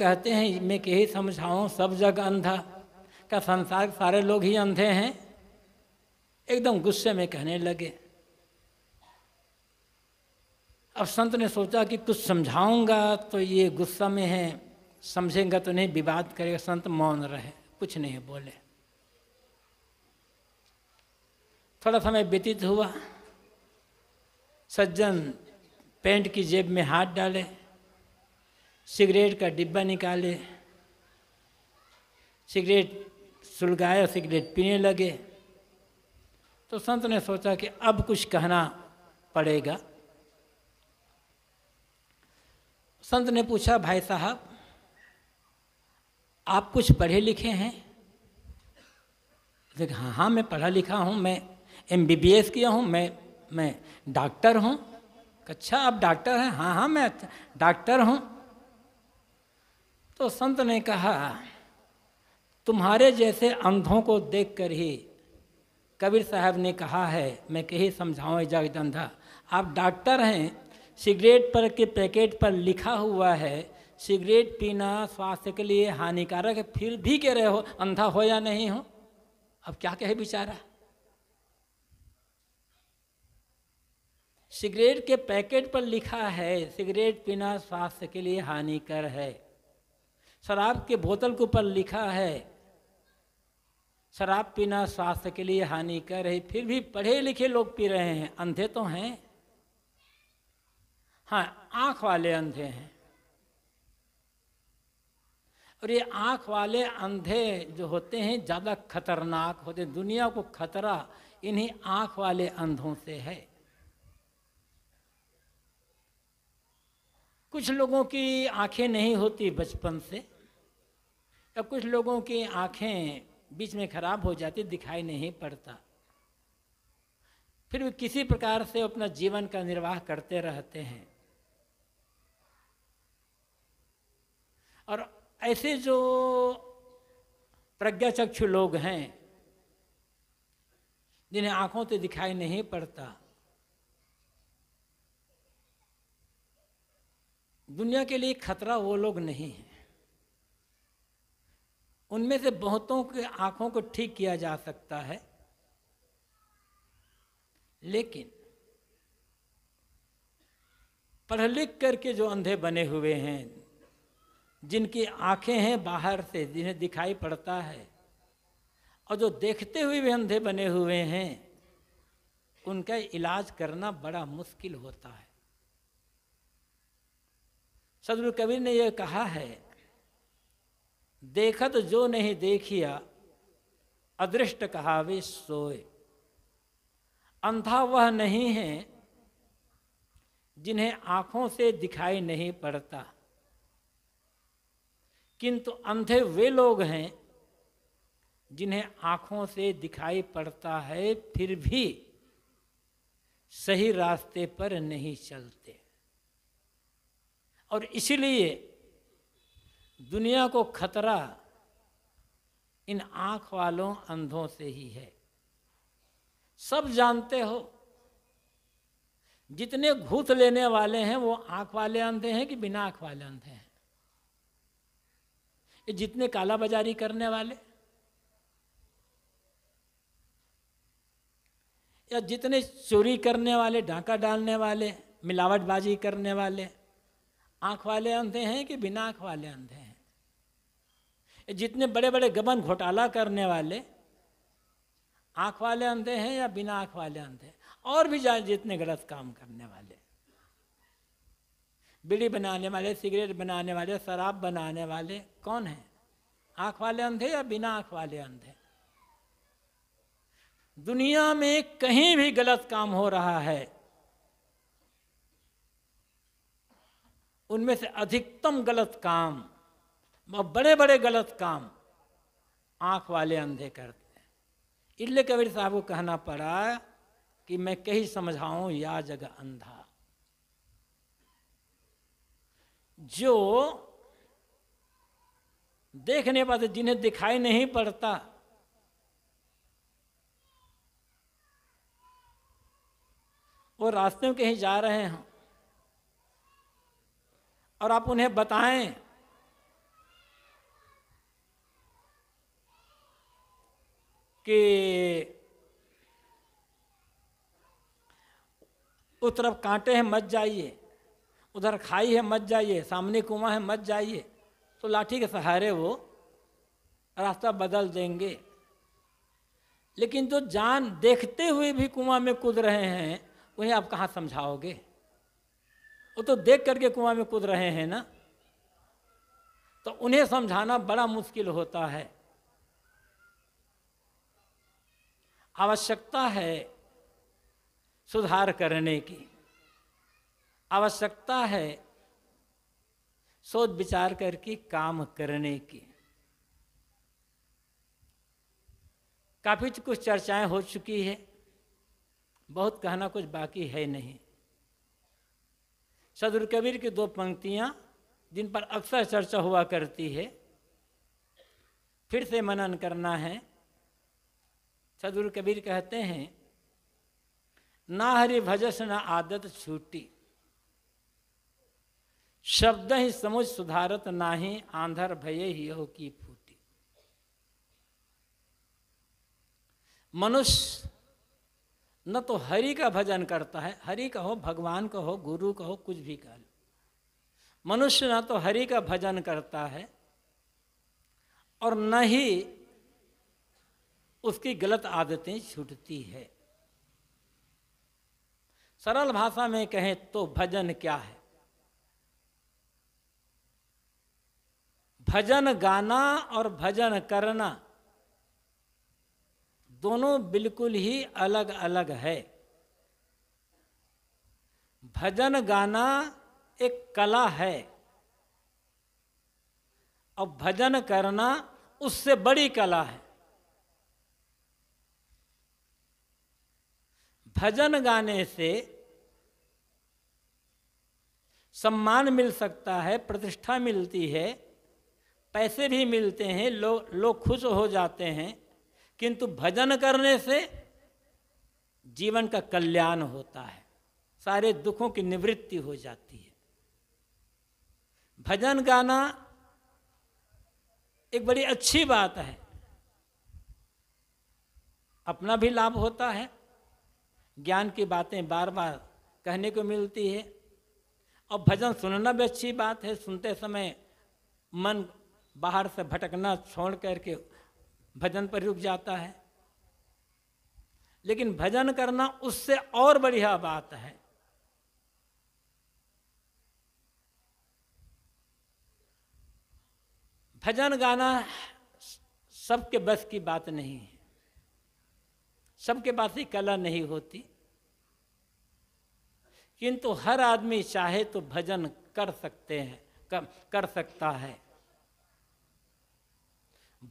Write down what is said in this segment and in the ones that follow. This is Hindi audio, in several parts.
कहते हैं मैं यही समझाऊं सब जग अंधा का संसार सारे लोग ही अंधे हैं एकदम गुस्से में कहने लगे अब संत ने सोचा कि कुछ समझाऊंगा तो ये गुस्सा में है समझेंगे तो नहीं विवाद करेगा संत मौन रहे कुछ नहीं बोले थोड़ा समय व्यतीत हुआ सज्जन पेंट की जेब में हाथ डाले सिगरेट का डिब्बा निकाले सिगरेट सुलगाए और सिगरेट पीने लगे तो संत ने सोचा कि अब कुछ कहना पड़ेगा संत ने पूछा भाई साहब आप कुछ पढ़े लिखे हैं देख हाँ हाँ मैं पढ़ा लिखा हूँ मैं एम बी बी एस किया हूँ मैं मैं डॉक्टर हूँ अच्छा आप डॉक्टर हैं हाँ हाँ मैं डॉक्टर हूँ तो संत ने कहा तुम्हारे जैसे अंधों को देखकर ही कबीर साहब ने कहा है मैं कही समझाऊँ जाग अंधा आप डॉक्टर हैं सिगरेट पर के पैकेट पर लिखा हुआ है सिगरेट पीना स्वास्थ्य के लिए हानिकारक है फिर भी कह रहे हो अंधा हो या नहीं हो अब क्या कहे बेचारा सिगरेट के पैकेट पर लिखा है सिगरेट पीना स्वास्थ्य के लिए हानिकर है शराब के बोतल के ऊपर लिखा है शराब पीना स्वास्थ्य के लिए कर है फिर भी पढ़े लिखे लोग पी रहे हैं अंधे तो हैं हाँ आंख वाले अंधे हैं और ये आंख वाले अंधे जो होते हैं ज़्यादा खतरनाक होते हैं दुनिया को खतरा इन्हीं आंख वाले अंधों से है कुछ लोगों की आंखें नहीं होती बचपन से अब कुछ लोगों की आंखें बीच में खराब हो जाती दिखाई नहीं पड़ता फिर भी किसी प्रकार से अपना जीवन का निर्वाह करते रहते हैं और ऐसे जो प्रज्ञा चक्षु लोग हैं जिन्हें आंखों से दिखाई नहीं पड़ता दुनिया के लिए खतरा वो लोग नहीं है उनमें से बहुतों के आंखों को ठीक किया जा सकता है लेकिन पढ़ लिख करके जो अंधे बने हुए हैं जिनकी आंखें हैं बाहर से जिन्हें दिखाई पड़ता है और जो देखते हुए भी अंधे बने हुए हैं उनका इलाज करना बड़ा मुश्किल होता है सदगुरु कबीर ने यह कहा है देखत जो नहीं देखिया अदृष्ट कहावे सोए अंधा वह नहीं है जिन्हें आंखों से दिखाई नहीं पड़ता किंतु अंधे वे लोग हैं जिन्हें आंखों से दिखाई पड़ता है फिर भी सही रास्ते पर नहीं चलते और इसलिए दुनिया को खतरा इन आंख वालों अंधों से ही है सब जानते हो जितने घूत लेने वाले हैं वो आंख वाले अंधे हैं कि बिना आंख वाले अंधे हैं ये जितने कालाबाजारी करने वाले या जितने चोरी करने वाले डाका डालने वाले मिलावटबाजी करने वाले आंख वाले अंधे हैं कि बिना आंख वाले अंधे हैं जितने बड़े बड़े गबन घोटाला करने वाले आँख वाले अंधे हैं या बिना आँख वाले अंधे और भी जाए जितने गलत काम करने वाले बीड़ी बनाने वाले सिगरेट बनाने वाले शराब बनाने वाले कौन है आँख वाले अंधे या बिना आँख वाले अंधे दुनिया में कहीं भी गलत काम हो रहा है उनमें से अधिकतम गलत काम बड़े बड़े गलत काम आंख वाले अंधे करते हैं इसलिए कबीर साहब को कहना पड़ा कि मैं कहीं समझाऊं या जगह अंधा जो देखने पर तो जिन्हें दिखाई नहीं पड़ता वो रास्ते में कहीं जा रहे हैं और आप उन्हें बताएं कि उस तरफ कांटे हैं मत जाइए उधर खाई है मत जाइए सामने कुआं है मत जाइए तो लाठी के सहारे वो रास्ता बदल देंगे लेकिन जो जान देखते हुए भी कुआं में कूद रहे हैं उन्हें आप कहाँ समझाओगे वो तो देख करके कुआं में कूद रहे हैं ना तो उन्हें समझाना बड़ा मुश्किल होता है आवश्यकता है सुधार करने की आवश्यकता है सोच विचार करके काम करने की काफ़ी कुछ चर्चाएं हो चुकी है बहुत कहना कुछ बाकी है नहीं सदुर कबीर की दो पंक्तियां जिन पर अक्सर चर्चा हुआ करती है फिर से मनन करना है सदगुरु कबीर कहते हैं ना हरि भजस न आदत छूटी शब्द ही समझ सुधारत नाही आंधर भय ही हो की फूटी मनुष्य न तो हरि का भजन करता है हरि कहो भगवान कहो गुरु कहो कुछ भी कह लो मनुष्य न तो हरि का भजन करता है और न ही उसकी गलत आदतें छूटती है सरल भाषा में कहें तो भजन क्या है भजन गाना और भजन करना दोनों बिल्कुल ही अलग अलग है भजन गाना एक कला है और भजन करना उससे बड़ी कला है भजन गाने से सम्मान मिल सकता है प्रतिष्ठा मिलती है पैसे भी मिलते हैं लोग लो खुश हो जाते हैं किंतु भजन करने से जीवन का कल्याण होता है सारे दुखों की निवृत्ति हो जाती है भजन गाना एक बड़ी अच्छी बात है अपना भी लाभ होता है ज्ञान की बातें बार बार कहने को मिलती है और भजन सुनना भी अच्छी बात है सुनते समय मन बाहर से भटकना छोड़ करके भजन पर रुक जाता है लेकिन भजन करना उससे और बढ़िया बात है भजन गाना सबके बस की बात नहीं है सबके पास ही कला नहीं होती किंतु हर आदमी चाहे तो भजन कर सकते हैं कर, कर सकता है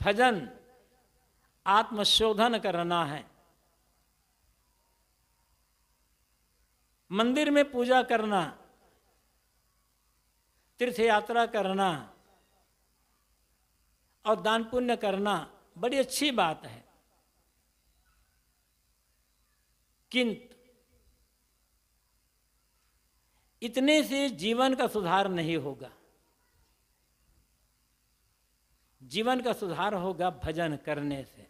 भजन आत्मशोधन करना है मंदिर में पूजा करना तीर्थ यात्रा करना और दान पुण्य करना बड़ी अच्छी बात है किंतु इतने से जीवन का सुधार नहीं होगा जीवन का सुधार होगा भजन करने से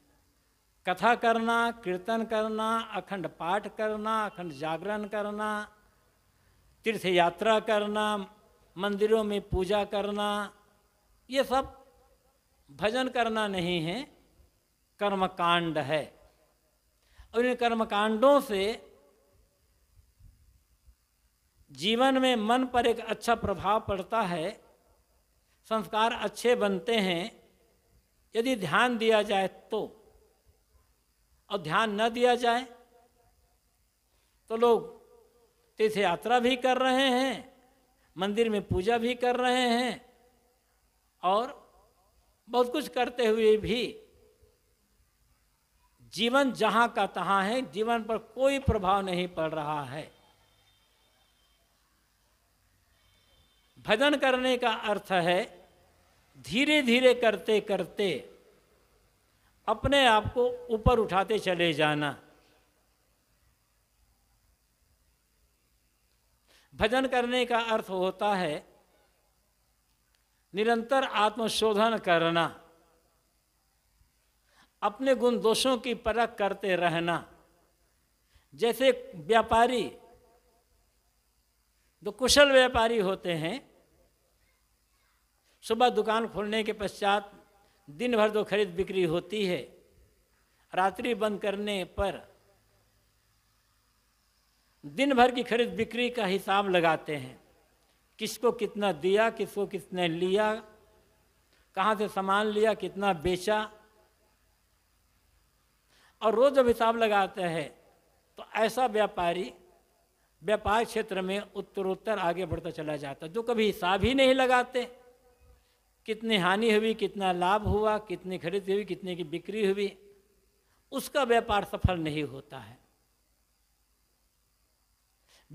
कथा करना कीर्तन करना अखंड पाठ करना अखंड जागरण करना तीर्थ यात्रा करना मंदिरों में पूजा करना ये सब भजन करना नहीं है कर्मकांड है और इन कर्मकांडों से जीवन में मन पर एक अच्छा प्रभाव पड़ता है संस्कार अच्छे बनते हैं यदि ध्यान दिया जाए तो और ध्यान न दिया जाए तो लोग तीर्थ यात्रा भी कर रहे हैं मंदिर में पूजा भी कर रहे हैं और बहुत कुछ करते हुए भी जीवन जहां का तहां है जीवन पर कोई प्रभाव नहीं पड़ रहा है भजन करने का अर्थ है धीरे धीरे करते करते अपने आप को ऊपर उठाते चले जाना भजन करने का अर्थ होता है निरंतर आत्मशोधन करना अपने गुण दोषों की परख करते रहना जैसे व्यापारी जो कुशल व्यापारी होते हैं सुबह दुकान खोलने के पश्चात दिन भर जो खरीद बिक्री होती है रात्रि बंद करने पर दिन भर की खरीद बिक्री का हिसाब लगाते हैं किसको कितना दिया किसको किसने लिया कहाँ से सामान लिया कितना बेचा और रोज जब हिसाब लगाते हैं तो ऐसा व्यापारी व्यापार क्षेत्र में उत्तरोत्तर आगे बढ़ता चला जाता जो कभी हिसाब ही नहीं लगाते कितनी हानि हुई कितना लाभ हुआ कितनी खरीद हुई कितने की बिक्री हुई उसका व्यापार सफल नहीं होता है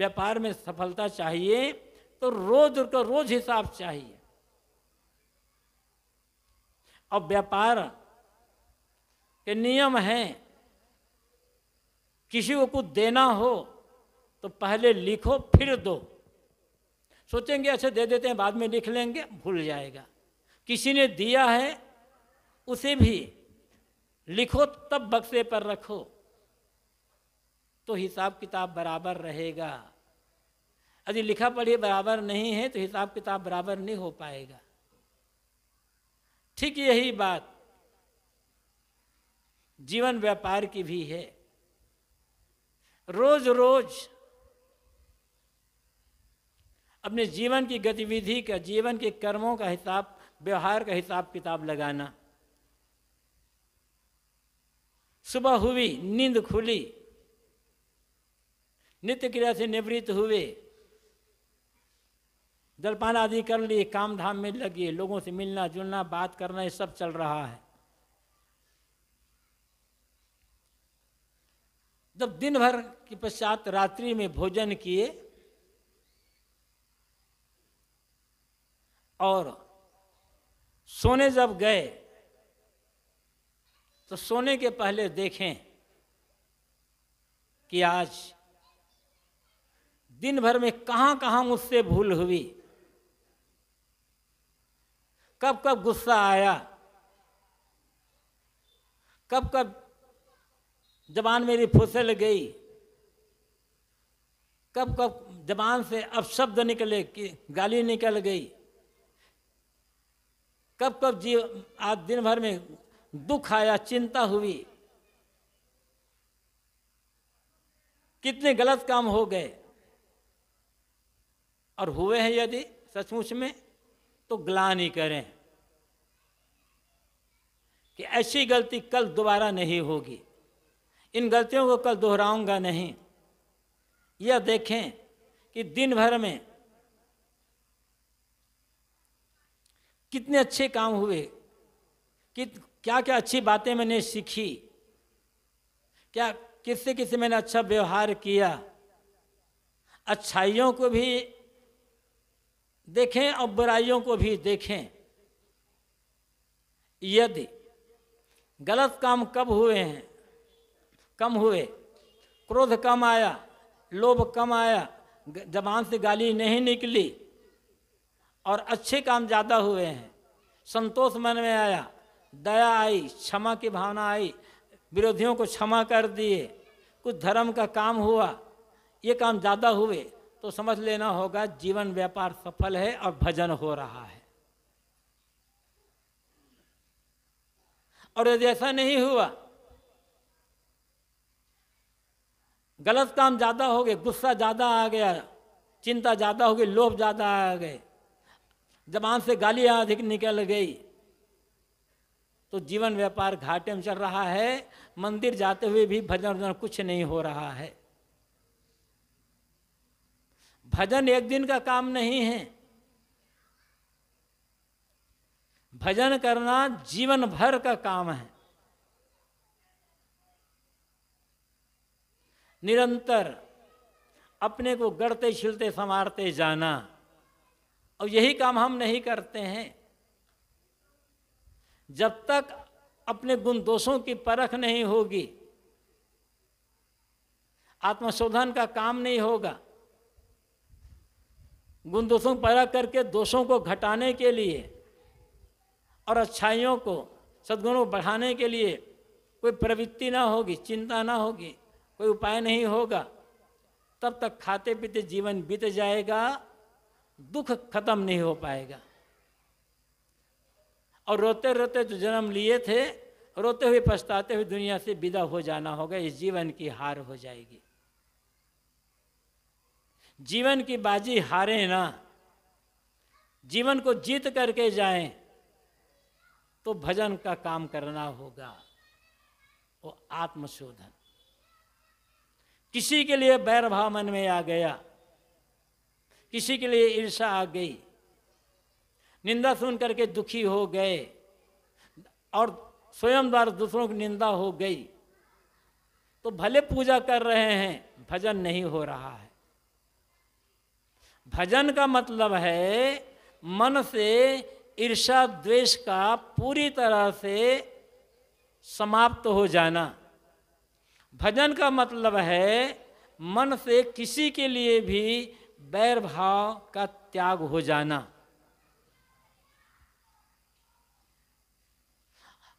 व्यापार में सफलता चाहिए तो रोज का रोज हिसाब चाहिए और व्यापार के नियम हैं किसी को कुछ देना हो तो पहले लिखो फिर दो सोचेंगे अच्छा दे देते हैं बाद में लिख लेंगे भूल जाएगा किसी ने दिया है उसे भी लिखो तब बक्से पर रखो तो हिसाब किताब बराबर रहेगा यदि लिखा पढ़ी बराबर नहीं है तो हिसाब किताब बराबर नहीं हो पाएगा ठीक यही बात जीवन व्यापार की भी है रोज रोज अपने जीवन की गतिविधि का जीवन के कर्मों का हिसाब व्यवहार का हिसाब किताब लगाना सुबह हुई नींद खुली नित्य क्रिया से निवृत्त हुए जलपान आदि कर लिए काम धाम में लगे लोगों से मिलना जुलना बात करना ये सब चल रहा है जब दिन भर के पश्चात रात्रि में भोजन किए और सोने जब गए तो सोने के पहले देखें कि आज दिन भर में कहां कहां मुझसे भूल हुई कब कब गुस्सा आया कब कब जबान मेरी फुसल गई कब कब जबान से अपशब्द निकले कि गाली निकल गई कब कब जीव आज दिन भर में दुख आया चिंता हुई कितने गलत काम हो गए और हुए हैं यदि सचमुच में तो ग्ला नहीं करें कि ऐसी गलती कल दोबारा नहीं होगी इन गलतियों को कल दोहराऊंगा नहीं यह देखें कि दिन भर में कितने अच्छे काम हुए कि क्या क्या अच्छी बातें मैंने सीखी क्या किससे किससे मैंने अच्छा व्यवहार किया अच्छाइयों को भी देखें और बुराइयों को भी देखें यदि गलत काम कब हुए हैं कम हुए क्रोध कम आया लोभ कम आया जबान से गाली नहीं निकली और अच्छे काम ज़्यादा हुए हैं संतोष मन में आया दया आई क्षमा की भावना आई विरोधियों को क्षमा कर दिए कुछ धर्म का काम हुआ ये काम ज़्यादा हुए तो समझ लेना होगा जीवन व्यापार सफल है और भजन हो रहा है और यदि ऐसा नहीं हुआ गलत काम ज़्यादा हो गए गुस्सा ज़्यादा आ गया चिंता ज़्यादा हो गई लोभ ज़्यादा आ गए जबान से गाली अधिक निकल गई तो जीवन व्यापार घाटे में चल रहा है मंदिर जाते हुए भी भजन वजन कुछ नहीं हो रहा है भजन एक दिन का काम नहीं है भजन करना जीवन भर का काम है निरंतर अपने को गढ़ते छिलते संवारते जाना और यही काम हम नहीं करते हैं जब तक अपने गुण दोषों की परख नहीं होगी आत्मशोधन का काम नहीं होगा गुण दोषों परख करके दोषों को घटाने के लिए और अच्छाइयों को सद्गुणों को बढ़ाने के लिए कोई प्रवृत्ति ना होगी चिंता ना होगी कोई उपाय नहीं होगा तब तक खाते पीते जीवन बीत जाएगा दुख खत्म नहीं हो पाएगा और रोते रोते जो जन्म लिए थे रोते हुए पछताते हुए दुनिया से विदा हो जाना होगा इस जीवन की हार हो जाएगी जीवन की बाजी हारे ना जीवन को जीत करके जाएं तो भजन का काम करना होगा वो आत्मशोधन किसी के लिए बैर भाव मन में आ गया किसी के लिए ईर्षा आ गई निंदा सुन करके दुखी हो गए और स्वयं द्वारा दूसरों की निंदा हो गई तो भले पूजा कर रहे हैं भजन नहीं हो रहा है भजन का मतलब है मन से ईर्षा द्वेष का पूरी तरह से समाप्त हो जाना भजन का मतलब है मन से किसी के लिए भी बैर भाव का त्याग हो जाना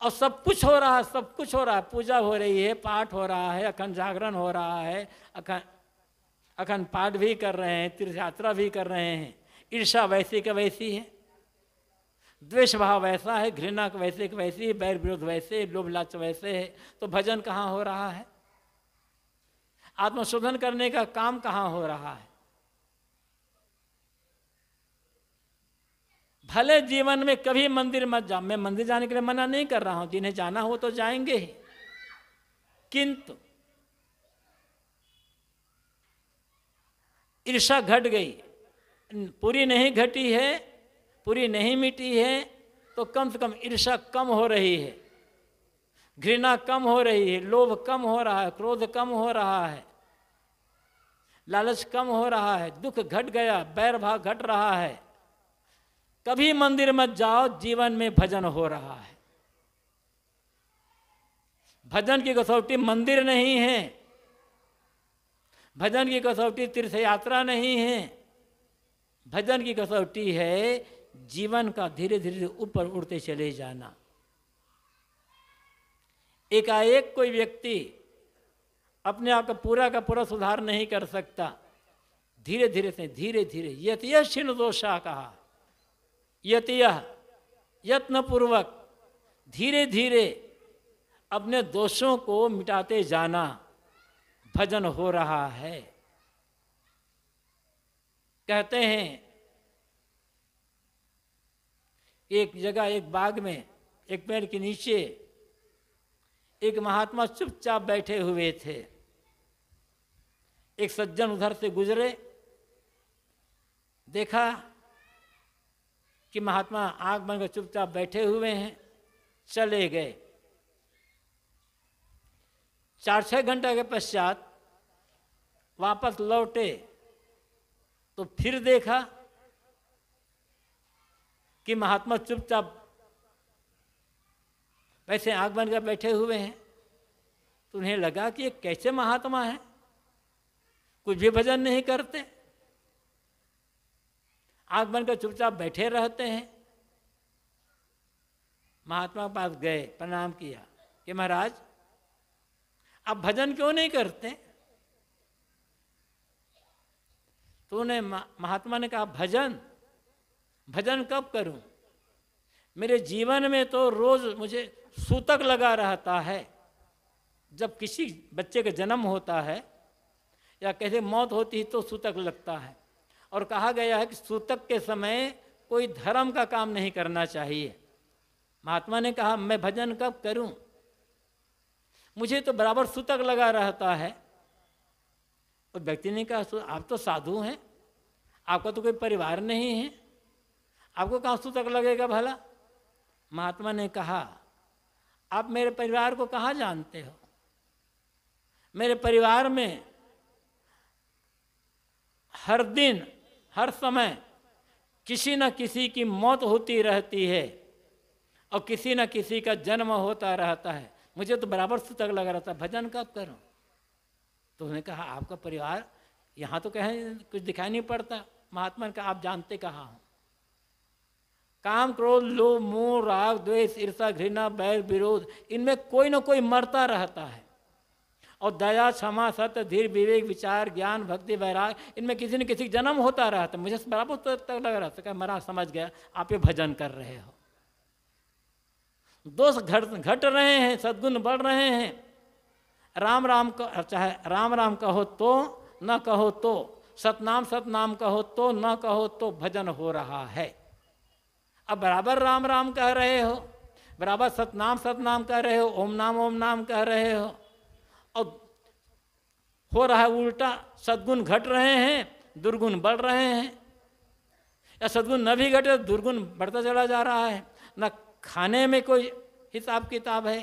और सब कुछ हो रहा है सब कुछ हो रहा है पूजा हो रही है पाठ हो रहा है अखंड जागरण हो रहा है अखंड अखंड पाठ भी कर रहे हैं तीर्थ यात्रा भी कर रहे हैं ईर्षा वैसी का वैसी है द्वेष भाव वैसा है घृणा वैसे वैसी है बैर विरोध वैसे लोभ लाच वैसे है तो भजन कहाँ हो रहा है आत्मशोधन करने का काम कहां हो रहा है भले जीवन में कभी मंदिर मत जाओ मैं मंदिर जाने के लिए मना नहीं कर रहा हूं जिन्हें जाना हो तो जाएंगे ही किंतु ईर्षा घट गई पूरी नहीं घटी है पूरी नहीं मिटी है तो कम से कम ईर्षा कम हो रही है घृणा कम हो रही है लोभ कम हो रहा है क्रोध कम हो रहा है लालच कम हो रहा है दुख घट गया बैर भाव घट रहा है कभी मंदिर मत जाओ जीवन में भजन हो रहा है भजन की कसौटी मंदिर नहीं है भजन की कसौटी तीर्थ यात्रा नहीं है भजन की कसौटी है जीवन का धीरे धीरे ऊपर उड़ते चले जाना एकाएक कोई व्यक्ति अपने आप का पूरा का पूरा सुधार नहीं कर सकता धीरे धीरे से धीरे धीरे यत यह क्षीण दोषा कहा यत यह यत्नपूर्वक धीरे धीरे अपने दोषों को मिटाते जाना भजन हो रहा है कहते हैं एक जगह एक बाग में एक पेड़ के नीचे एक महात्मा चुपचाप बैठे हुए थे एक सज्जन उधर से गुजरे देखा कि महात्मा आग बनकर चुपचाप बैठे हुए हैं चले गए चार छह घंटा के पश्चात वापस लौटे तो फिर देखा कि महात्मा चुपचाप वैसे आग बनकर बैठे हुए हैं तो उन्हें लगा कि ये कैसे महात्मा है कुछ भी भजन नहीं करते आग बनकर चुपचाप बैठे रहते हैं महात्मा के पास गए प्रणाम किया कि महाराज आप भजन क्यों नहीं करते तो उन्हें महात्मा ने कहा भजन भजन कब करूं मेरे जीवन में तो रोज मुझे सूतक लगा रहता है जब किसी बच्चे का जन्म होता है या कहते मौत होती है तो सूतक लगता है और कहा गया है कि सूतक के समय कोई धर्म का काम नहीं करना चाहिए महात्मा ने कहा मैं भजन कब करूं मुझे तो बराबर सूतक लगा रहता है और व्यक्ति ने कहा आप तो साधु हैं आपका तो कोई परिवार नहीं है आपको कहाँ सूतक लगेगा भला महात्मा ने कहा आप मेरे परिवार को कहाँ जानते हो मेरे परिवार में हर दिन हर समय किसी न किसी की मौत होती रहती है और किसी न किसी का जन्म होता रहता है मुझे तो बराबर से तक लग रहा था भजन कब करूं तो उन्होंने कहा आपका परिवार यहाँ तो कहें कुछ दिखाई नहीं पड़ता महात्मा ने कहा आप जानते कहाँ हूँ काम क्रोध लो मोह राग द्वेष ईर्षा घृणा बैर विरोध इनमें कोई ना कोई मरता रहता है और दया क्षमा सत्य धीर विवेक विचार ज्ञान भक्ति वैराग इनमें किसी न किसी जन्म होता रहता है मुझे बराबर तो तक लग रहा था मरा समझ गया आप ये भजन कर रहे हो दोष घट घट रहे हैं सद्गुण बढ़ रहे हैं राम राम चाहे राम राम कहो तो न कहो तो सतनाम सतनाम कहो तो न कहो तो भजन हो रहा है अब बराबर राम राम कह रहे हो बराबर सतनाम सतनाम कह रहे हो ओम नाम ओम नाम कह रहे हो और हो रहा है उल्टा सदगुण घट रहे हैं दुर्गुण बढ़ रहे हैं या सदगुण न भी घटे तो दुर्गुण बढ़ता चला जा रहा है न खाने में कोई हिसाब किताब है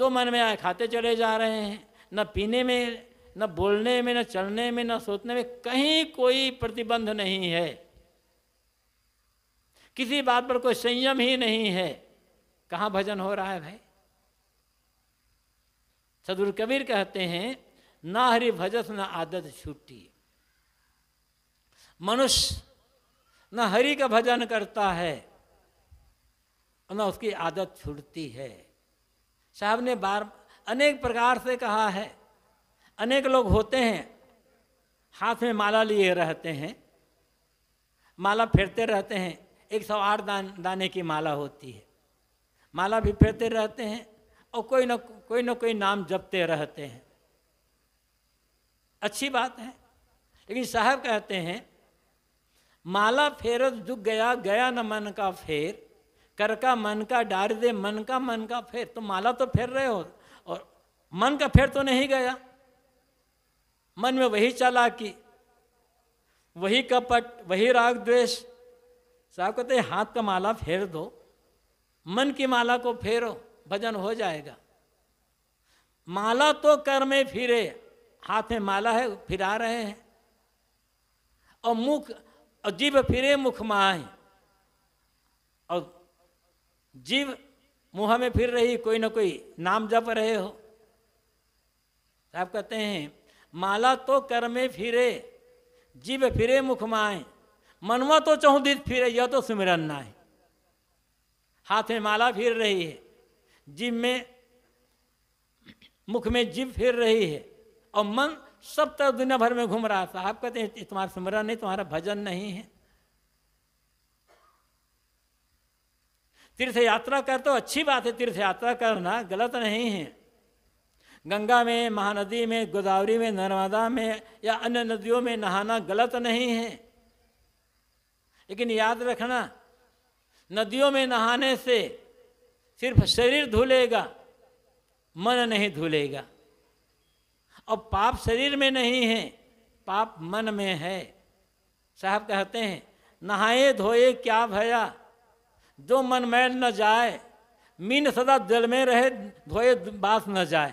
जो मन में आए खाते चले जा रहे हैं न पीने में न बोलने में न चलने में न सोचने में कहीं कोई प्रतिबंध नहीं है किसी बात पर कोई संयम ही नहीं है कहां भजन हो रहा है भाई सदुर कबीर कहते हैं ना हरि भजत ना आदत छूटी मनुष्य न हरि का भजन करता है न उसकी आदत छूटती है साहब ने बार अनेक प्रकार से कहा है अनेक लोग होते हैं हाथ में माला लिए रहते हैं माला फेरते रहते हैं एक सौ आठ दान दाने की माला होती है माला भी फेरते रहते हैं और कोई ना कोई ना कोई नाम जपते रहते हैं अच्छी बात है लेकिन साहब कहते हैं माला फेरत जुग गया गया न मन का फेर कर का मन का डार दे मन का मन का फेर तो माला तो फेर रहे हो और मन का फेर तो नहीं गया मन में वही चला कि वही कपट वही राग द्वेष साहब कहते हाथ का माला फेर दो मन की माला को फेरो भजन हो जाएगा माला तो कर में फिरे हाथ में माला है फिरा रहे हैं और मुख और जीव फिरे मुख माए और जीव मुंह में फिर रही कोई ना कोई नाम जप रहे हो साहब कहते हैं माला तो कर में फिरे जीव फिरे मुख माए मनवा तो चौदित फिर यह तो सुमिरन ना है हाथ में माला फिर रही है जिम में मुख में जिम फिर रही है और मन सब तरफ दुनिया भर में घूम रहा साहब कहते हैं तुम्हारा सिमरन नहीं तुम्हारा भजन नहीं है तीर्थ यात्रा कर तो अच्छी बात है तीर्थ यात्रा करना गलत नहीं है गंगा में महानदी में गोदावरी में नर्मदा में या अन्य नदियों में नहाना गलत नहीं है लेकिन याद रखना नदियों में नहाने से सिर्फ शरीर धुलेगा मन नहीं धुलेगा अब पाप शरीर में नहीं है पाप मन में है साहब कहते हैं नहाए धोए क्या भया जो मन मैल न जाए मीन सदा जल में रहे धोए बास न जाए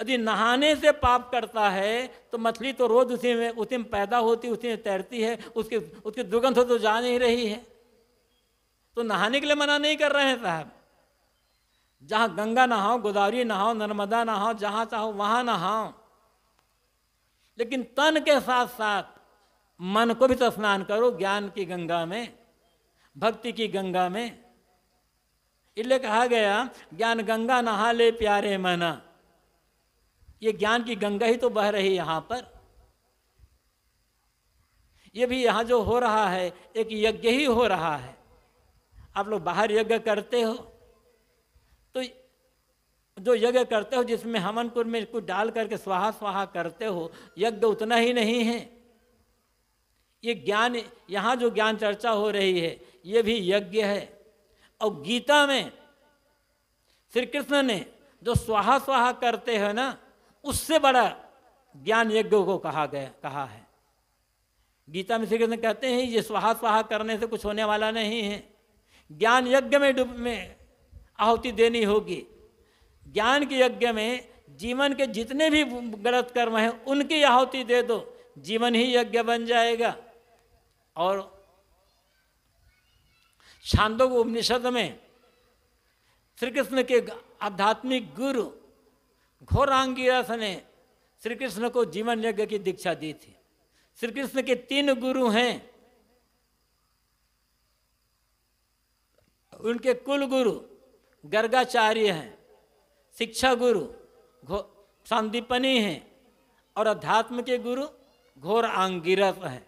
यदि नहाने से पाप करता है तो मछली तो रोज उसी में उसी में पैदा होती उसी में तैरती है उसके उसकी दुर्गंध तो जा नहीं रही है तो नहाने के लिए मना नहीं कर रहे हैं साहब जहां गंगा नहाओ गोदावरी नहाओ नर्मदा नहाओ जहां चाहो वहां नहाओ लेकिन तन के साथ साथ मन को भी तो स्नान करो ज्ञान की गंगा में भक्ति की गंगा में इसलिए कहा गया ज्ञान गंगा नहा ले प्यारे मना ये ज्ञान की गंगा ही तो बह रही यहाँ पर ये भी यहाँ जो हो रहा है एक यज्ञ ही हो रहा है आप लोग बाहर यज्ञ करते हो तो जो यज्ञ करते हो जिसमें हमनपुर में कुछ डाल करके स्वाहा स्वाहा करते हो यज्ञ उतना ही नहीं है ये ज्ञान यहाँ जो ज्ञान चर्चा हो रही है ये भी यज्ञ है और गीता में श्री कृष्ण ने जो स्वाहा स्वाहा करते हैं ना उससे बड़ा ज्ञान यज्ञ को कहा गया कहा है गीता में श्री कृष्ण कहते हैं ये स्वाहा स्वाहा करने से कुछ होने वाला नहीं है ज्ञान यज्ञ में डूब में आहुति देनी होगी ज्ञान के यज्ञ में जीवन के जितने भी गलत कर्म हैं उनकी आहुति दे दो जीवन ही यज्ञ बन जाएगा और छांदोग उपनिषद में श्री कृष्ण के आध्यात्मिक गुरु घोरांगिरस ने श्री कृष्ण को जीवन यज्ञ की दीक्षा दी थी श्री कृष्ण के तीन गुरु हैं उनके कुल गुरु गर्गाचार्य हैं शिक्षा गुरु घो सांदीपनी हैं और अध्यात्म के गुरु घोर आंगीरस हैं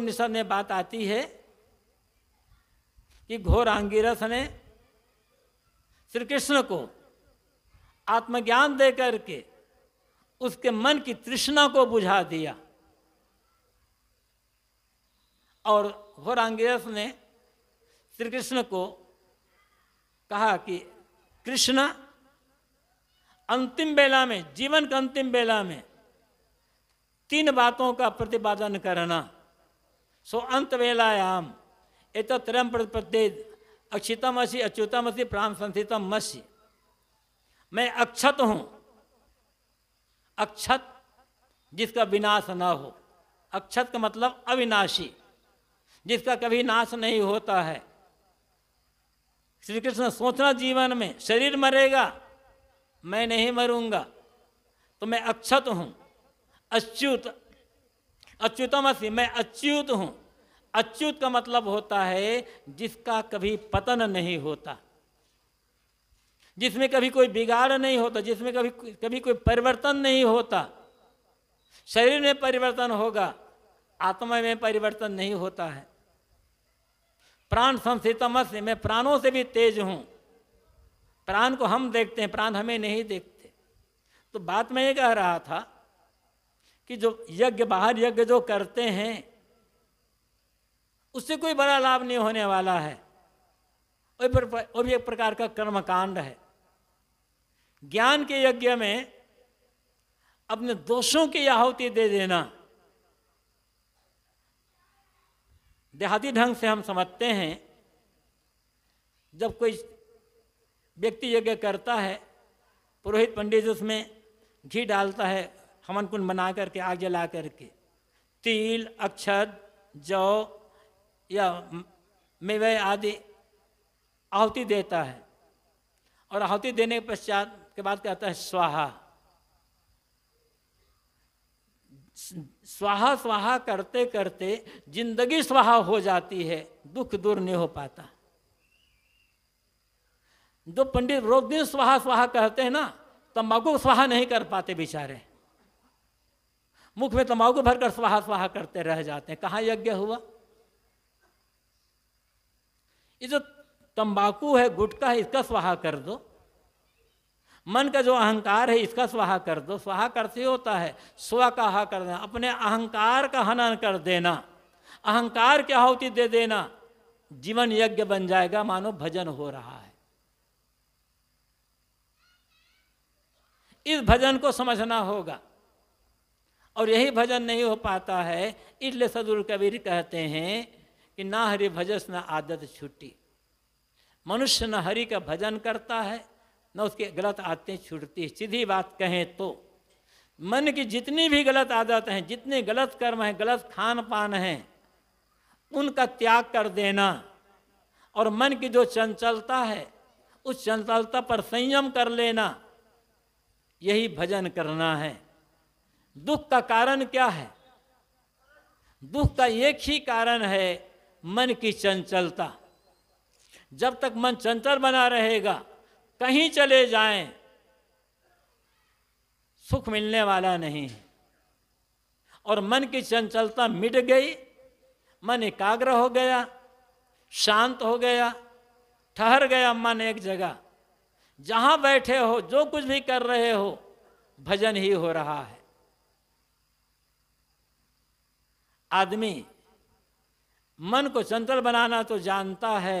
निषद में बात आती है कि घोर आंगीरस ने श्री कृष्ण को आत्मज्ञान दे करके उसके मन की तृष्णा को बुझा दिया और होरांगिरस ने श्री कृष्ण को कहा कि कृष्ण अंतिम बेला में जीवन के अंतिम बेला में तीन बातों का प्रतिपादन करना सो अंत वेलायाम त्रम प्रतिपत्ति अक्षितम असी अच्युतम असी प्राण संथितम मसी मैं अक्षत हूं अक्षत जिसका विनाश ना हो अक्षत का मतलब अविनाशी जिसका कभी नाश नहीं होता है श्री कृष्ण सोचना जीवन में शरीर मरेगा मैं नहीं मरूंगा तो मैं अक्षत हूँ अच्युत अच्युतम असी मैं अच्युत हूँ अच्युत का मतलब होता है जिसका कभी पतन नहीं होता जिसमें कभी कोई बिगाड़ नहीं होता जिसमें कभी कभी कोई परिवर्तन नहीं होता शरीर में परिवर्तन होगा आत्मा में परिवर्तन नहीं होता है प्राण से मैं प्राणों से भी तेज हूं प्राण को हम देखते हैं प्राण हमें नहीं देखते तो बात मैं ये कह रहा था कि जो यज्ञ बाहर यज्ञ जो करते हैं उससे कोई बड़ा लाभ नहीं होने वाला है और भी एक प्रकार का कर्मकांड है ज्ञान के यज्ञ में अपने दोषों की आहुति दे देना देहाती ढंग से हम समझते हैं जब कोई व्यक्ति यज्ञ करता है पुरोहित पंडित उसमें घी डालता है हमन कुंड बना करके आग जला करके तिल अक्षत जौ या मेवे आदि आहुति देता है और आहुति देने के पश्चात के बाद कहता है स्वाहा स्वाहा स्वाहा करते करते जिंदगी स्वाहा हो जाती है दुख दूर नहीं हो पाता जो पंडित रोज दिन स्वाहा स्वाहा कहते हैं ना तम्बाकू स्वाहा नहीं कर पाते बेचारे मुख में तम्बाकू भरकर स्वाहा स्वाहा करते रह जाते हैं कहा यज्ञ हुआ ये जो तंबाकू है गुटखा है इसका स्वाहा कर दो मन का जो अहंकार है इसका स्वाहा कर दो स्वाहा करते होता है कहा कर देना अपने अहंकार का हनन कर देना अहंकार की आहुति दे देना जीवन यज्ञ बन जाएगा मानो भजन हो रहा है इस भजन को समझना होगा और यही भजन नहीं हो पाता है इसलिए सदुर कबीर कहते हैं कि ना हरि भजस ना आदत छुट्टी मनुष्य न हरि का भजन करता है न उसकी गलत आदतें छूटती है सीधी बात कहें तो मन की जितनी भी गलत आदतें हैं जितने गलत कर्म हैं गलत खान पान हैं उनका त्याग कर देना और मन की जो चंचलता है उस चंचलता पर संयम कर लेना यही भजन करना है दुख का कारण क्या है दुख का एक ही कारण है मन की चंचलता जब तक मन चंचल बना रहेगा कहीं चले जाएं सुख मिलने वाला नहीं है और मन की चंचलता मिट गई मन एकाग्र हो गया शांत हो गया ठहर गया मन एक जगह जहां बैठे हो जो कुछ भी कर रहे हो भजन ही हो रहा है आदमी मन को चंचल बनाना तो जानता है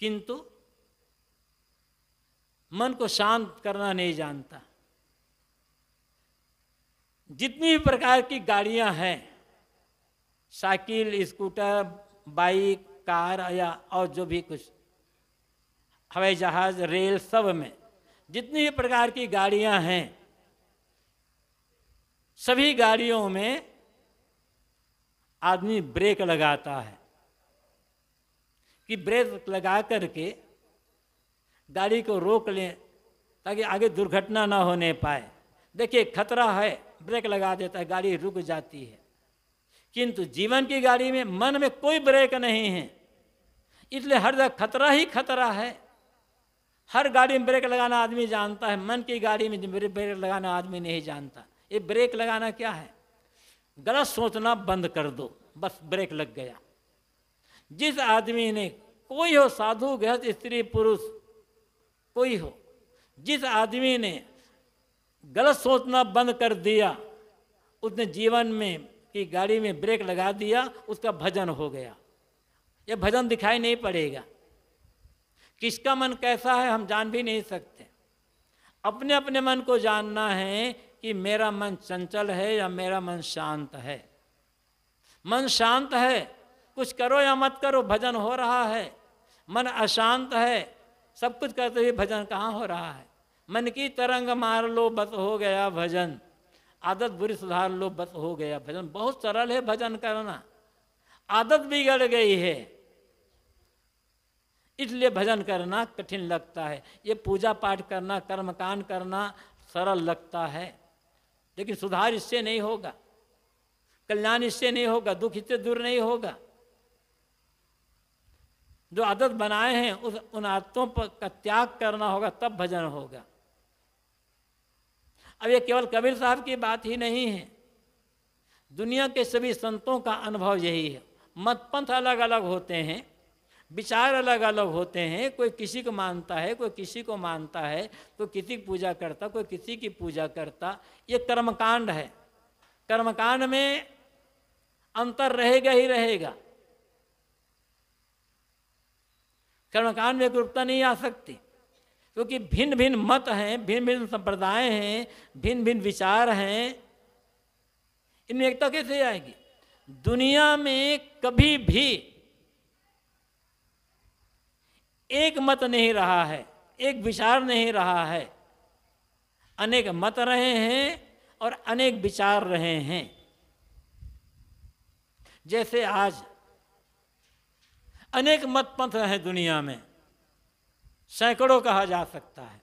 किंतु मन को शांत करना नहीं जानता जितनी भी प्रकार की गाड़ियां हैं साइकिल स्कूटर बाइक कार या और जो भी कुछ हवाई जहाज रेल सब में जितनी भी प्रकार की गाड़ियां हैं सभी गाड़ियों में आदमी ब्रेक लगाता है कि ब्रेक लगा करके गाड़ी को रोक लें ताकि आगे दुर्घटना ना होने पाए देखिए खतरा है ब्रेक लगा देता है गाड़ी रुक जाती है किंतु जीवन की गाड़ी में मन में कोई ब्रेक नहीं है इसलिए हर जगह खतरा ही खतरा है हर गाड़ी में ब्रेक लगाना आदमी जानता है मन की गाड़ी में ब्रेक लगाना आदमी नहीं जानता ये ब्रेक लगाना क्या है गलत सोचना बंद कर दो बस ब्रेक लग गया जिस आदमी ने कोई हो साधु गृहस्थ स्त्री पुरुष कोई हो जिस आदमी ने गलत सोचना बंद कर दिया उसने जीवन में की गाड़ी में ब्रेक लगा दिया उसका भजन हो गया यह भजन दिखाई नहीं पड़ेगा किसका मन कैसा है हम जान भी नहीं सकते अपने अपने मन को जानना है कि मेरा मन चंचल है या मेरा मन शांत है मन शांत है कुछ करो या मत करो भजन हो रहा है मन अशांत है सब कुछ करते हुए भजन कहाँ हो रहा है मन की तरंग मार लो बस हो गया भजन आदत बुरी सुधार लो बस हो गया भजन बहुत सरल है भजन करना आदत बिगड़ गई है इसलिए भजन करना कठिन लगता है ये पूजा पाठ करना कर्मकांड करना सरल लगता है लेकिन सुधार इससे नहीं होगा कल्याण इससे नहीं होगा दुख इससे दूर नहीं होगा जो आदत बनाए हैं उस उन आदतों पर का त्याग करना होगा तब भजन होगा अब ये केवल कबीर साहब की बात ही नहीं है दुनिया के सभी संतों का अनुभव यही है मतपंथ अलग अलग होते हैं विचार अलग अलग होते हैं कोई किसी को मानता है कोई किसी को मानता है कोई तो किसी की पूजा करता कोई किसी की पूजा करता ये कर्मकांड है कर्मकांड में अंतर रहेगा ही रहेगा कर्मकांड में एकरूपता नहीं आ सकती क्योंकि भिन्न भिन्न मत हैं भिन्न भिन्न संप्रदाय हैं भिन्न भिन्न विचार हैं इनमें एकता कैसे आएगी दुनिया में कभी भी एक मत नहीं रहा है एक विचार नहीं रहा है अनेक मत रहे हैं और अनेक विचार रहे हैं जैसे आज अनेक मत पंथ हैं दुनिया में सैकड़ों कहा जा सकता है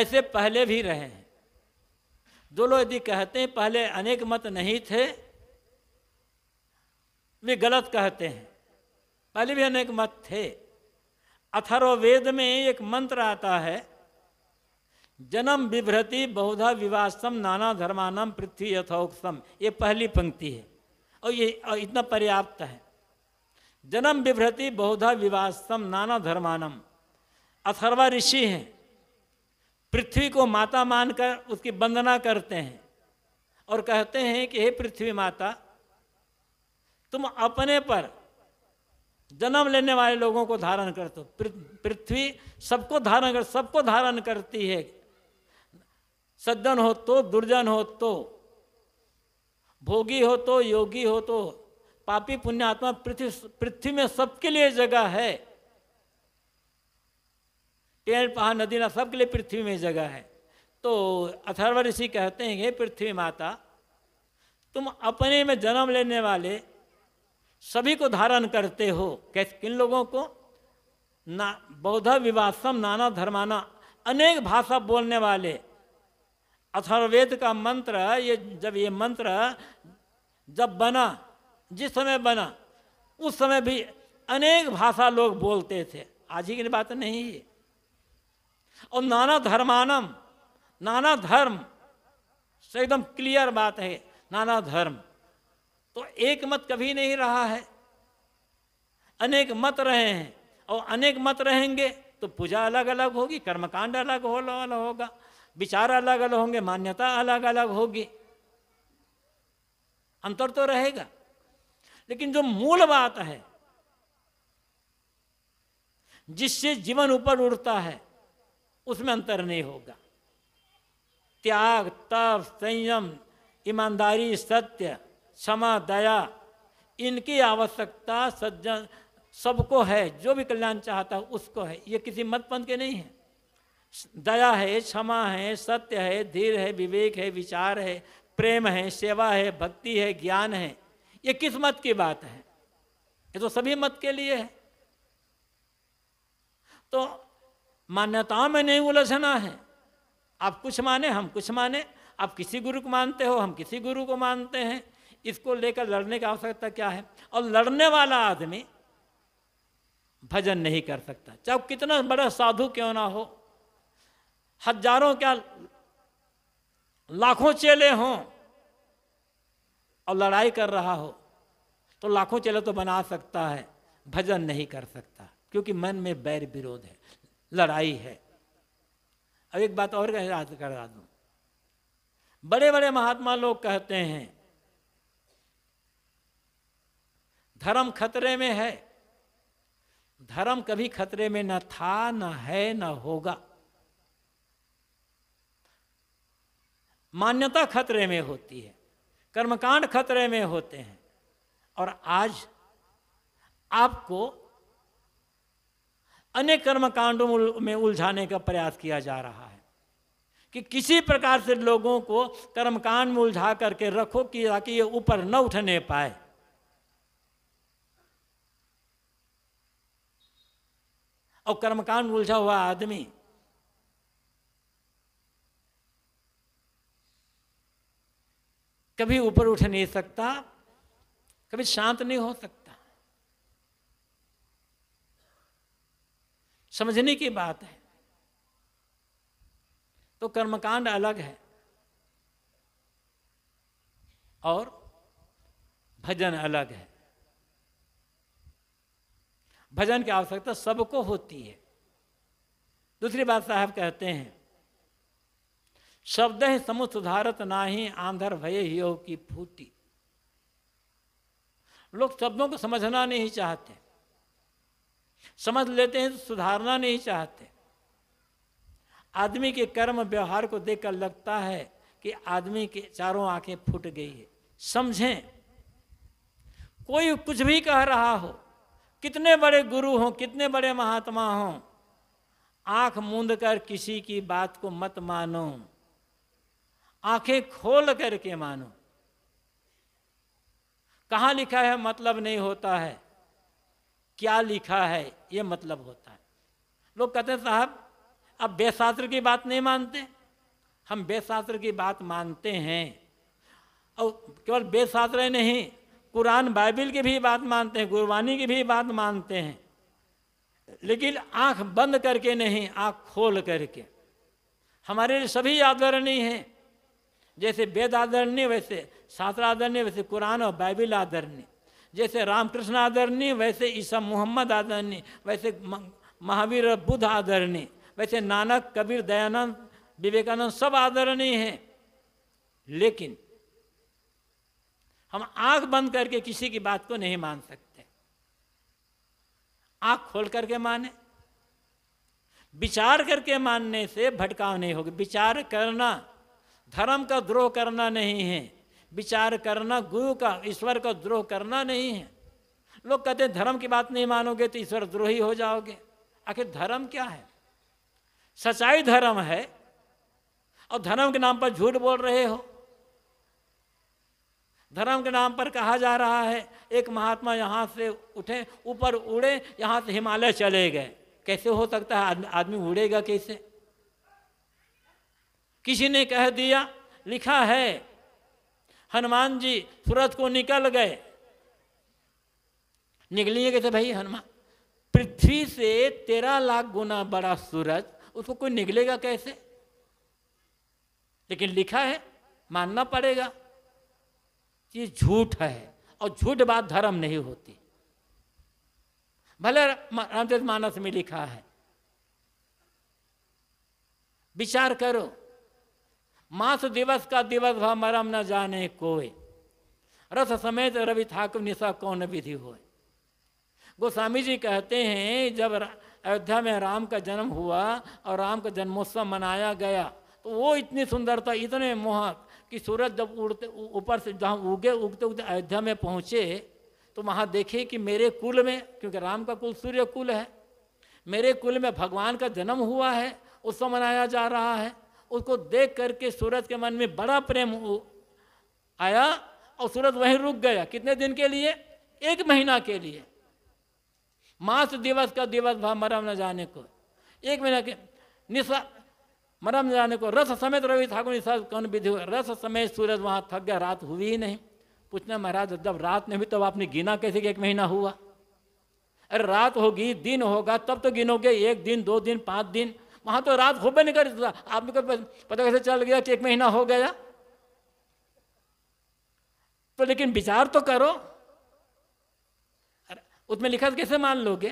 ऐसे पहले भी रहे हैं जो लोग यदि कहते हैं पहले अनेक मत नहीं थे वे गलत कहते हैं पहले भी अनेक मत थे अथर्ववेद में एक मंत्र आता है जन्म विभ्रति बहुधा विवासम नाना धर्मानम पृथ्वी यथोक्सम ये पहली पंक्ति है और ये इतना पर्याप्त है जन्म विभ्रति बहुधा विवास्तम नाना धर्मानम अथर्वा ऋषि हैं पृथ्वी को माता मानकर उसकी वंदना करते हैं और कहते हैं कि हे पृथ्वी माता तुम अपने पर जन्म लेने वाले लोगों को धारण कर दो पृथ्वी सबको धारण कर सबको धारण करती है सज्जन हो तो दुर्जन हो तो भोगी हो तो योगी हो तो पापी पुण्यात्मा पृथ्वी पृथ्वी में सबके लिए जगह है टेर पहा नदी ना सबके लिए पृथ्वी में जगह है तो अथर्व ऋषि कहते हैं हे पृथ्वी माता तुम अपने में जन्म लेने वाले सभी को धारण करते हो कैसे किन लोगों को ना बौद्ध विवासम नाना धर्माना अनेक भाषा बोलने वाले अथर्वेद का मंत्र ये जब ये मंत्र जब बना जिस समय बना उस समय भी अनेक भाषा लोग बोलते थे आज ही की बात नहीं है और नाना धर्मानम नाना धर्म से एकदम क्लियर बात है नाना धर्म तो एक मत कभी नहीं रहा है अनेक मत रहे हैं और अनेक मत रहेंगे तो पूजा अलग अलग होगी कर्मकांड अलग हो अलग होगा विचार अलग अलग होंगे मान्यता अलग अलग होगी अंतर तो रहेगा लेकिन जो मूल बात है जिससे जीवन ऊपर उड़ता है उसमें अंतर नहीं होगा त्याग तप संयम ईमानदारी सत्य क्षमा दया इनकी आवश्यकता सज्जन सबको है जो भी कल्याण चाहता है उसको है ये किसी मत पंथ के नहीं है दया है क्षमा है सत्य है धीर है विवेक है विचार है प्रेम है सेवा है भक्ति है ज्ञान है ये किस मत की बात है ये तो सभी मत के लिए है तो मान्यताओं में नहीं उलझना है आप कुछ माने हम कुछ माने आप किसी गुरु को मानते हो हम किसी गुरु को मानते हैं इसको लेकर लड़ने की आवश्यकता क्या है और लड़ने वाला आदमी भजन नहीं कर सकता चाहे कितना बड़ा साधु क्यों ना हो हजारों क्या लाखों चेले हों और लड़ाई कर रहा हो तो लाखों चले तो बना सकता है भजन नहीं कर सकता क्योंकि मन में बैर विरोध है लड़ाई है अब एक बात और करा दू बड़े बड़े महात्मा लोग कहते हैं धर्म खतरे में है धर्म कभी खतरे में न था न है न होगा मान्यता खतरे में होती है कर्मकांड खतरे में होते हैं और आज आपको अनेक कर्मकांडों में उलझाने का प्रयास किया जा रहा है कि किसी प्रकार से लोगों को कर्मकांड में उलझा करके रखो कि ताकि ये ऊपर न उठने पाए और कर्मकांड उलझा हुआ आदमी कभी ऊपर उठ नहीं सकता कभी शांत नहीं हो सकता समझने की बात है तो कर्मकांड अलग है और भजन अलग है भजन की आवश्यकता सबको होती है दूसरी बात साहब कहते हैं शब्द है सुधारत ना ही आंधर भय ही हो की फूटी लोग शब्दों को समझना नहीं चाहते समझ लेते हैं तो सुधारना नहीं चाहते आदमी के कर्म व्यवहार को देखकर लगता है कि आदमी के चारों आंखें फूट गई है समझें कोई कुछ भी कह रहा हो कितने बड़े गुरु हों कितने बड़े महात्मा हों आंख मूंद कर किसी की बात को मत मानो आंखें खोल करके मानो कहाँ लिखा है मतलब नहीं होता है क्या लिखा है ये मतलब होता है लोग कहते हैं साहब अब वेदशास्त्र की बात नहीं मानते हम वेदशास्त्र की बात मानते हैं और केवल वेदशास्त्र नहीं कुरान बाइबिल की भी बात मानते हैं गुरबानी की भी बात मानते हैं लेकिन आंख बंद करके नहीं आंख खोल करके हमारे लिए सभी आदरणीय हैं जैसे वेद आदरणीय वैसे शास्त्र आदरणीय वैसे कुरान और बाइबिल आदरणीय जैसे रामकृष्ण आदरणीय वैसे ईसा मोहम्मद आदरणीय वैसे महावीर और बुद्ध आदरणीय वैसे नानक कबीर दयानंद विवेकानंद सब आदरणीय हैं लेकिन हम आंख बंद करके किसी की बात को नहीं मान सकते आंख खोल करके माने विचार करके मानने से भटकाव नहीं होगी विचार करना धर्म का द्रोह करना नहीं है विचार करना गुरु का ईश्वर का द्रोह करना नहीं है लोग कहते हैं धर्म की बात नहीं मानोगे तो ईश्वर द्रोही हो जाओगे आखिर धर्म क्या है सच्चाई धर्म है और धर्म के नाम पर झूठ बोल रहे हो धर्म के नाम पर कहा जा रहा है एक महात्मा यहां से उठे ऊपर उड़े यहां से हिमालय चले गए कैसे हो सकता है आदमी उड़ेगा कैसे किसी ने कह दिया लिखा है हनुमान जी सूरत को निकल गए निकलिए कहते तो भाई हनुमान पृथ्वी से तेरह लाख गुना बड़ा सूरज उसको कोई निकलेगा कैसे लेकिन लिखा है मानना पड़ेगा ये झूठ है और झूठ बात धर्म नहीं होती भले रामचरित मानस में लिखा है विचार करो मास दिवस का दिवस भा मरम न जाने कोय रस समेत रवि ठाकुर निशा कौन विधि हो गोस्वामी जी कहते हैं जब अयोध्या में राम का जन्म हुआ और राम का जन्मोत्सव मनाया गया तो वो इतनी सुंदरता इतने मोहक कि सूरज जब उड़ते ऊपर से जहाँ उगे उगते उगते अयोध्या में पहुँचे तो वहाँ देखे कि मेरे कुल में क्योंकि राम का कुल सूर्य कुल है मेरे कुल में भगवान का जन्म हुआ है उत्सव मनाया जा रहा है उसको देख करके सूरज के मन में बड़ा प्रेम आया और सूरज वहीं रुक गया कितने दिन के लिए एक महीना के लिए मास दिवस का दिवस भा मरम न जाने को एक महीना के निशा मरम न जाने को रस समेत रवि ठाकुर निशा कौन विधि रस समेत सूरज वहां थक गया रात हुई ही नहीं पूछना महाराज जब रात नहीं हुई तब तो आपने गिना कैसे कि एक महीना हुआ अरे रात होगी दिन होगा तब तो गिनोगे एक दिन दो दिन पांच दिन वहां तो रात खूब नहीं करता था आपने को पता कैसे चल गया कि एक महीना हो गया तो लेकिन विचार तो करो उसमें लिखा कैसे मान लोगे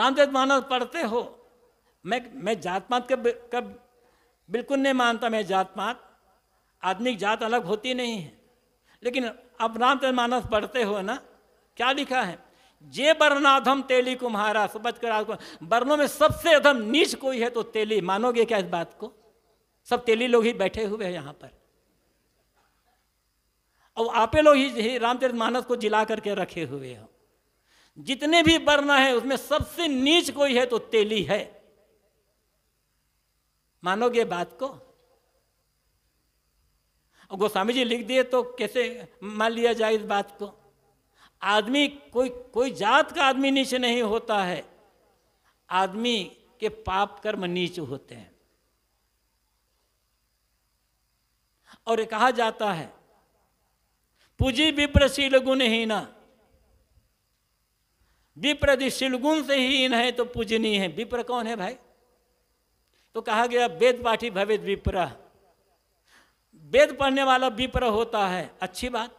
रामचरित मानस पढ़ते हो मैं मैं जात पात का, बिल्कुल नहीं मानता मैं जात पात आदमी जात अलग होती नहीं है लेकिन अब रामचरित मानस पढ़ते हो ना क्या लिखा है जे वर्णाधम तेली कुम्हारा सुबज कर वर्णों में सबसे अधम नीच कोई है तो तेली मानोगे क्या इस बात को सब तेली लोग ही बैठे हुए हैं यहां पर और आपे लोग ही रामचरित मानस को जिला करके रखे हुए हो जितने भी वर्ण है उसमें सबसे नीच कोई है तो तेली है मानोगे बात को गोस्वामी जी लिख दिए तो कैसे मान लिया जाए इस बात को आदमी कोई कोई जात का आदमी नीचे नहीं होता है आदमी के पाप कर्म नीच होते हैं और कहा जाता है पूजी विप्रशील गुण ना विप्रदिशील गुण से ही हीन है तो पूजनी है विप्र कौन है भाई तो कहा गया वेद पाठी भवेद विप्र वेद पढ़ने वाला विप्र होता है अच्छी बात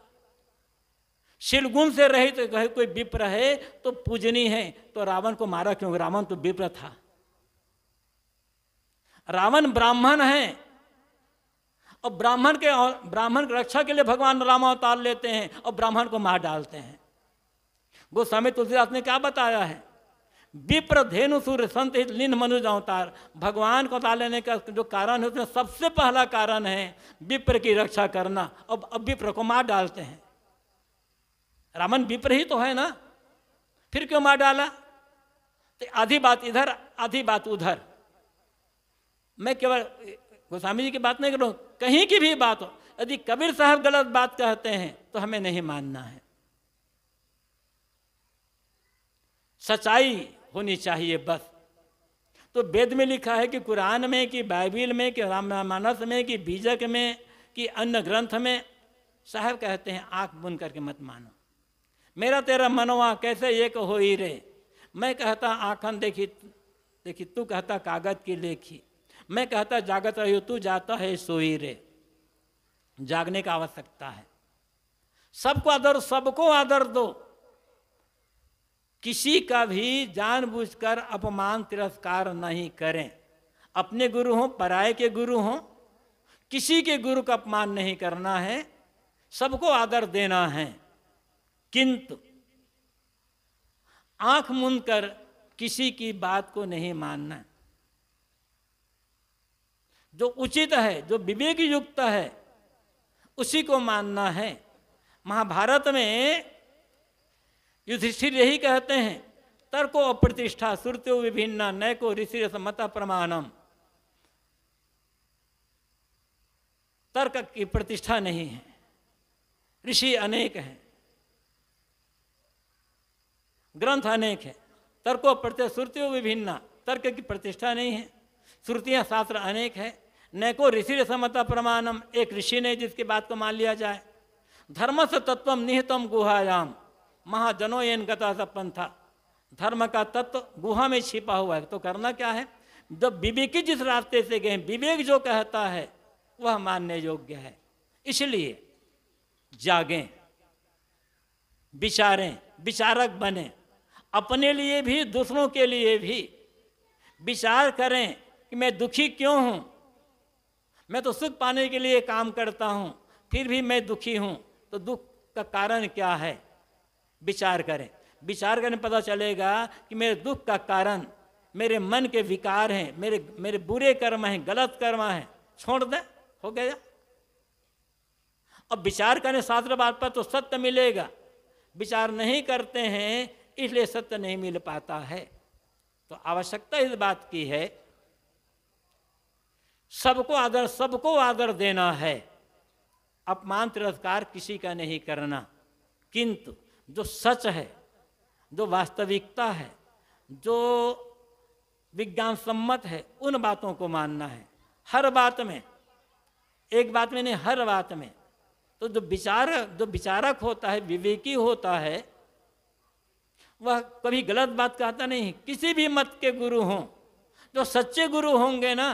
शिलगुण से रही तो कहे कोई विप्र है तो पूजनी है तो रावण को मारा क्यों रावण तो विप्र था रावण ब्राह्मण है और ब्राह्मण के ब्राह्मण की रक्षा के लिए भगवान राम अवतार लेते हैं और ब्राह्मण को मार डालते हैं गोस्वामी तुलसीदास ने क्या बताया है विप्र धेनु सूर्य संत हित लीन मनुज अवतार भगवान को अवतार लेने का जो कारण है उसमें सबसे पहला कारण है विप्र की रक्षा करना और अब विप्र को मार डालते हैं रामन विपरीत तो है ना फिर क्यों मार डाला तो आधी बात इधर आधी बात उधर मैं केवल गोस्वामी जी की बात नहीं करूं कहीं की भी बात हो यदि कबीर साहब गलत बात कहते हैं तो हमें नहीं मानना है सच्चाई होनी चाहिए बस तो वेद में लिखा है कि कुरान में कि बाइबिल में कि रामानस में कि बीजक में कि अन्य ग्रंथ में साहब कहते हैं आंख बुन करके मत मानो मेरा तेरा मनवा कैसे एक हो ही रे मैं कहता आखन देखी देखी तू कहता कागज की लेखी मैं कहता जागत रही तू जाता है सोई रे जागने का आवश्यकता है सबको आदर सबको आदर दो किसी का भी जानबूझकर अपमान तिरस्कार नहीं करें अपने गुरु हों पराये के गुरु हों किसी के गुरु का अपमान नहीं करना है सबको आदर देना है किंतु आंख मूंद कर किसी की बात को नहीं मानना जो उचित है जो विवेक युक्त है उसी को मानना है महाभारत में युधिष्ठिर यही कहते हैं तर्को अप्रतिष्ठा श्रुत्यो विभिन्न नय को ऋषि मत प्रमाणम तर्क की प्रतिष्ठा नहीं है ऋषि अनेक हैं ग्रंथ अनेक है तर्को प्रत्यय श्रुतियों विभिन्ना तर्क की प्रतिष्ठा नहीं है श्रुतियाँ शास्त्र अनेक है नैको ऋषि समता प्रमाणम एक ऋषि ने जिसकी बात को मान लिया जाए धर्म से तत्व निहितम गुहायाम महाजनो एन गता सपंथा धर्म का तत्व गुहा में छिपा हुआ है तो करना क्या है जब विवेकी जिस रास्ते से गए विवेक जो कहता है वह मानने योग्य है इसलिए जागें विचारें विचारक बने अपने लिए भी दूसरों के लिए भी विचार करें कि मैं दुखी क्यों हूँ मैं तो सुख पाने के लिए काम करता हूँ फिर भी मैं दुखी हूँ तो दुख का कारण क्या है विचार करें विचार करने पता चलेगा कि मेरे दुख का कारण मेरे मन के विकार हैं मेरे मेरे बुरे कर्म हैं गलत कर्म हैं छोड़ दें हो गया अब विचार करने शास्त्र बात पर तो सत्य मिलेगा विचार नहीं करते हैं इसलिए सत्य नहीं मिल पाता है तो आवश्यकता इस बात की है सबको आदर सबको आदर देना है अपमान तिरस्कार किसी का नहीं करना किंतु जो सच है जो वास्तविकता है जो विज्ञान सम्मत है उन बातों को मानना है हर बात में एक बात में नहीं हर बात में तो जो विचार जो विचारक होता है विवेकी होता है वह कभी गलत बात कहता नहीं किसी भी मत के गुरु हों जो सच्चे गुरु होंगे ना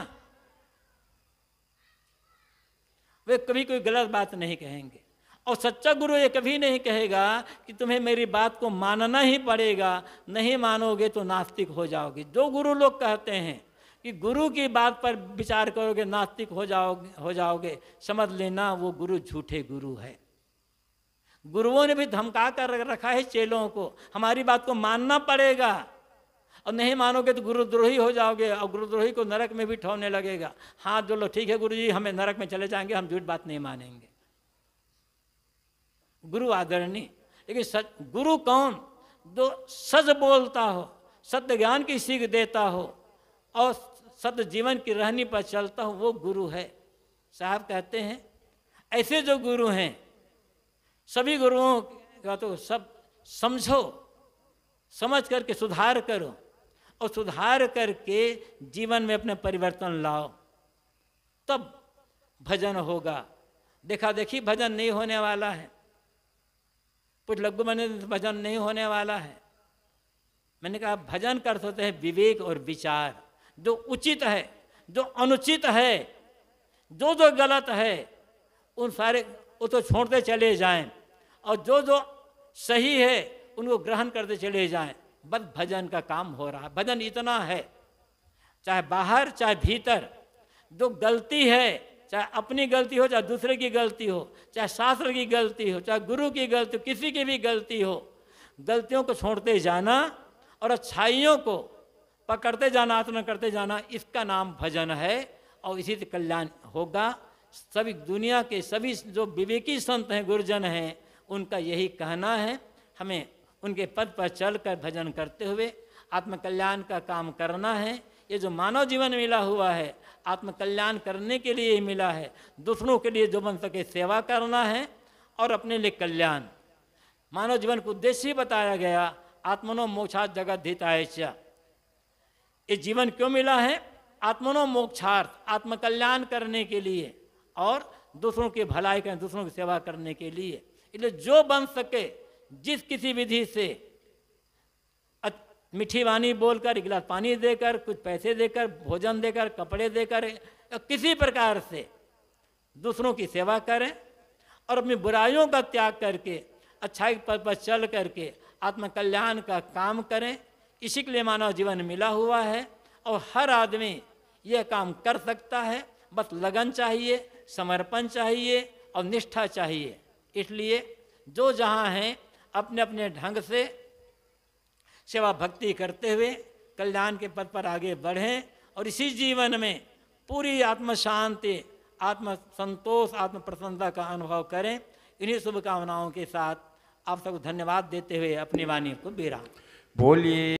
वे कभी कोई गलत बात नहीं कहेंगे और सच्चा गुरु ये कभी नहीं कहेगा कि तुम्हें मेरी बात को मानना ही पड़ेगा नहीं मानोगे तो नास्तिक हो जाओगे जो गुरु लोग कहते हैं कि गुरु की बात पर विचार करोगे नास्तिक हो जाओगे हो जाओगे समझ लेना वो गुरु झूठे गुरु है गुरुओं ने भी धमका कर रखा है चेलों को हमारी बात को मानना पड़ेगा और नहीं मानोगे तो गुरुद्रोही हो जाओगे और गुरुद्रोही को नरक में भी ठोने लगेगा हाँ जो लो ठीक है गुरु जी हमें नरक में चले जाएंगे हम झूठ बात नहीं मानेंगे गुरु आदरणीय लेकिन सच गुरु कौन जो सच बोलता हो सत्य ज्ञान की सीख देता हो और सत्य जीवन की रहनी पर चलता हो वो गुरु है साहब कहते हैं ऐसे जो गुरु हैं सभी गुरुओं का तो सब समझो समझ करके सुधार करो और सुधार करके जीवन में अपने परिवर्तन लाओ तब भजन होगा देखा देखी भजन नहीं होने वाला है कुछ लघु मैंने भजन नहीं होने वाला है मैंने कहा भजन कर सकते हैं विवेक और विचार जो उचित है जो अनुचित है जो जो गलत है उन सारे वो तो छोड़ते चले जाएं और जो जो सही है उनको ग्रहण करते चले जाएं बस भजन का काम हो रहा है भजन इतना है चाहे बाहर चाहे भीतर जो गलती है चाहे अपनी गलती हो चाहे दूसरे की गलती हो चाहे शास्त्र की गलती हो चाहे गुरु की गलती हो किसी की भी गलती हो गलतियों को छोड़ते जाना और अच्छाइयों को पकड़ते जाना आचरण करते जाना इसका नाम भजन है और इसी से कल्याण होगा सभी दुनिया के सभी जो विवेकी संत हैं गुरुजन हैं उनका यही कहना है हमें उनके पद पर चलकर भजन करते हुए आत्मकल्याण का काम करना है ये जो मानव जीवन मिला हुआ है आत्मकल्याण करने के लिए ही मिला है दूसरों के लिए जो बन सके सेवा करना है और अपने लिए कल्याण मानव जीवन का उद्देश्य ही बताया गया आत्मनो मोक्षार्थ जगत धितायचा ये जीवन क्यों मिला है आत्मनो मोक्षार्थ आत्मकल्याण करने के लिए और दूसरों की भलाई करने दूसरों की सेवा करने के लिए इसलिए जो बन सके जिस किसी विधि से मीठी वाणी बोलकर एक गिलास पानी देकर कुछ पैसे देकर भोजन देकर कपड़े देकर किसी प्रकार से दूसरों की सेवा करें और अपनी बुराइयों का त्याग करके अच्छाई पर पर चल करके आत्मकल्याण का काम करें इसी के लिए मानव जीवन मिला हुआ है और हर आदमी यह काम कर सकता है बस लगन चाहिए समर्पण चाहिए और निष्ठा चाहिए इसलिए जो जहाँ हैं अपने अपने ढंग से सेवा भक्ति करते हुए कल्याण के पद पर आगे बढ़ें और इसी जीवन में पूरी आत्म शांति आत्म संतोष आत्म प्रसन्नता का अनुभव करें इन्हीं शुभकामनाओं के साथ आप सबको धन्यवाद देते हुए अपनी वाणी को बेरा बोलिए